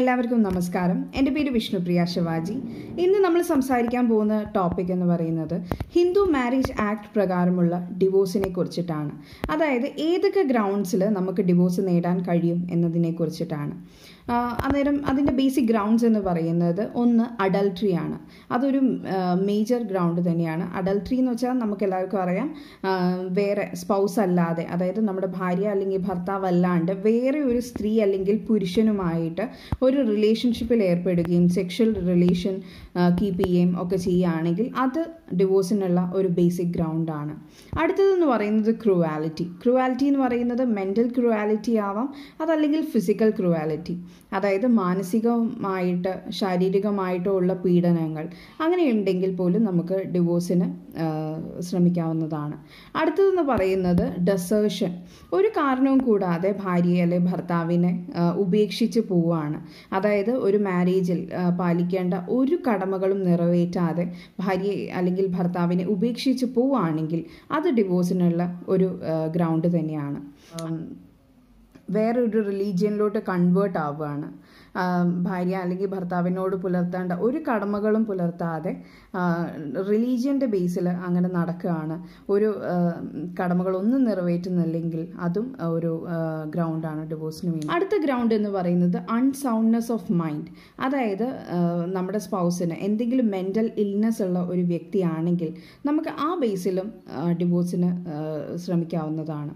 എല്ലാവർക്കും നമസ്കാരം എൻ്റെ പേര് വിഷ്ണുപ്രിയ ശിവാജി ഇന്ന് നമ്മൾ സംസാരിക്കാൻ പോകുന്ന ടോപ്പിക് എന്ന് പറയുന്നത് ഹിന്ദു മാരേജ് ആക്ട് പ്രകാരമുള്ള ഡിവോഴ്സിനെ കുറിച്ചിട്ടാണ് അതായത് ഏതൊക്കെ ഗ്രൗണ്ട്സിൽ നമുക്ക് ഡിവോഴ്സ് നേടാൻ കഴിയും എന്നതിനെ കുറിച്ചിട്ടാണ് അന്നേരം അതിൻ്റെ ബേസിക് ഗ്രൗണ്ട്സ് എന്ന് പറയുന്നത് ഒന്ന് അഡൽട്രി ആണ് അതൊരു മേജർ ഗ്രൗണ്ട് തന്നെയാണ് അഡൽട്രി എന്ന് വെച്ചാൽ നമുക്ക് എല്ലാവർക്കും അറിയാം വേറെ സ്പൗസ് അല്ലാതെ അതായത് നമ്മുടെ ഭാര്യ അല്ലെങ്കിൽ ഭർത്താവ് അല്ലാണ്ട് വേറെ ഒരു സ്ത്രീ അല്ലെങ്കിൽ പുരുഷനുമായിട്ട് ഒരു റിലേഷൻഷിപ്പിൽ ഏർപ്പെടുകയും സെക്ഷൽ റിലേഷൻ കീപ്പ് ചെയ്യുകയും ഒക്കെ ചെയ്യുകയാണെങ്കിൽ അത് ഡിവോഴ്സിനുള്ള ഒരു ബേസിക് ഗ്രൗണ്ടാണ് അടുത്തതെന്ന് പറയുന്നത് ക്രുവാലിറ്റി ക്രുവാലിറ്റി എന്ന് പറയുന്നത് മെൻ്റൽ ക്രുവാലിറ്റി ആവാം അതല്ലെങ്കിൽ ഫിസിക്കൽ ക്രുവാലിറ്റി അതായത് മാനസികമായിട്ട് ശാരീരികമായിട്ടോ ഉള്ള പീഡനങ്ങൾ അങ്ങനെ ഉണ്ടെങ്കിൽ പോലും നമുക്ക് ഡിവോഴ്സിന് ശ്രമിക്കാവുന്നതാണ് അടുത്തതെന്ന് പറയുന്നത് ഡെസേഷൻ ഒരു കാരണവും കൂടാതെ ഭാര്യയെ അല്ലെ ഭർത്താവിനെ ഉപേക്ഷിച്ച് പോവുകയാണ് അതായത് ഒരു മാരേജിൽ പാലിക്കേണ്ട ഒരു കടമകളും നിറവേറ്റാതെ ഭാര്യയെ അല്ലെങ്കിൽ ഭർത്താവിനെ ഉപേക്ഷിച്ച് പോവുകയാണെങ്കിൽ അത് ഡിവോഴ്സിനുള്ള ഒരു ഗ്രൗണ്ട് തന്നെയാണ് വേറൊരു റിലീജിയനിലോട്ട് കൺവേർട്ട് ആവുകയാണ് ഭാര്യ അല്ലെങ്കിൽ ഭർത്താവിനോട് പുലർത്തേണ്ട ഒരു കടമകളും പുലർത്താതെ റിലീജിയൻ്റെ ബേസിൽ അങ്ങനെ നടക്കുകയാണ് ഒരു കടമകളൊന്നും നിറവേറ്റുന്നില്ലെങ്കിൽ അതും ഒരു ഗ്രൗണ്ടാണ് ഡിവോഴ്സിന് വേണ്ടി അടുത്ത ഗ്രൗണ്ട് എന്ന് പറയുന്നത് അൺസൗണ്ട്നെസ് ഓഫ് മൈൻഡ് അതായത് നമ്മുടെ സ്പൗസിന് എന്തെങ്കിലും മെൻ്റൽ ഇൽനെസ് ഉള്ള ഒരു വ്യക്തിയാണെങ്കിൽ നമുക്ക് ആ ബേസിലും ഡിവോഴ്സിന് ശ്രമിക്കാവുന്നതാണ്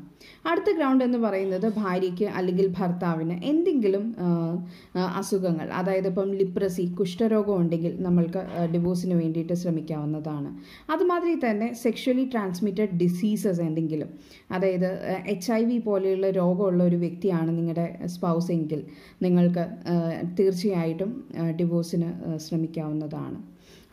അടുത്ത ഗ്രൗണ്ട് എന്ന് പറയുന്നത് ഭാര്യയ്ക്ക് അല്ലെങ്കിൽ ഭർത്താവിന് എന്തെങ്കിലും അസുഖങ്ങൾ അതായത് ഇപ്പം ലിപ്രസി കുഷ്ഠരോഗം ഉണ്ടെങ്കിൽ നമ്മൾക്ക് ഡിവോഴ്സിന് വേണ്ടിയിട്ട് ശ്രമിക്കാവുന്നതാണ് അതുമാതിരി തന്നെ സെക്ഷലി ട്രാൻസ്മിറ്റഡ് ഡിസീസസ് എന്തെങ്കിലും അതായത് എച്ച് ഐ വി പോലെയുള്ള രോഗമുള്ള ഒരു വ്യക്തിയാണ് നിങ്ങളുടെ സ്പൗസ് എങ്കിൽ നിങ്ങൾക്ക് തീർച്ചയായിട്ടും ഡിവോഴ്സിന് ശ്രമിക്കാവുന്നതാണ്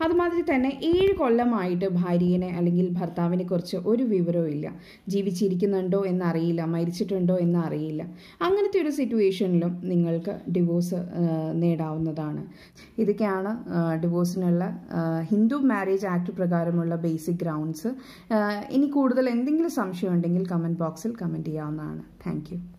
അതുമാതിരി തന്നെ ഏഴ് കൊല്ലമായിട്ട് ഭാര്യനെ അല്ലെങ്കിൽ ഭർത്താവിനെ കുറിച്ച് ഒരു വിവരവും ഇല്ല ജീവിച്ചിരിക്കുന്നുണ്ടോ എന്നറിയില്ല മരിച്ചിട്ടുണ്ടോ എന്നറിയില്ല അങ്ങനത്തെ ഒരു സിറ്റുവേഷനിലും നിങ്ങൾക്ക് ഡിവോഴ്സ് നേടാവുന്നതാണ് ഇതൊക്കെയാണ് ഡിവോഴ്സിനുള്ള ഹിന്ദു മാരേജ് ആക്ട് പ്രകാരമുള്ള ബേസിക് ഗ്രൗണ്ട്സ് ഇനി കൂടുതൽ എന്തെങ്കിലും സംശയം ഉണ്ടെങ്കിൽ കമൻറ്റ് ബോക്സിൽ കമൻറ്റ് ചെയ്യാവുന്നതാണ് താങ്ക്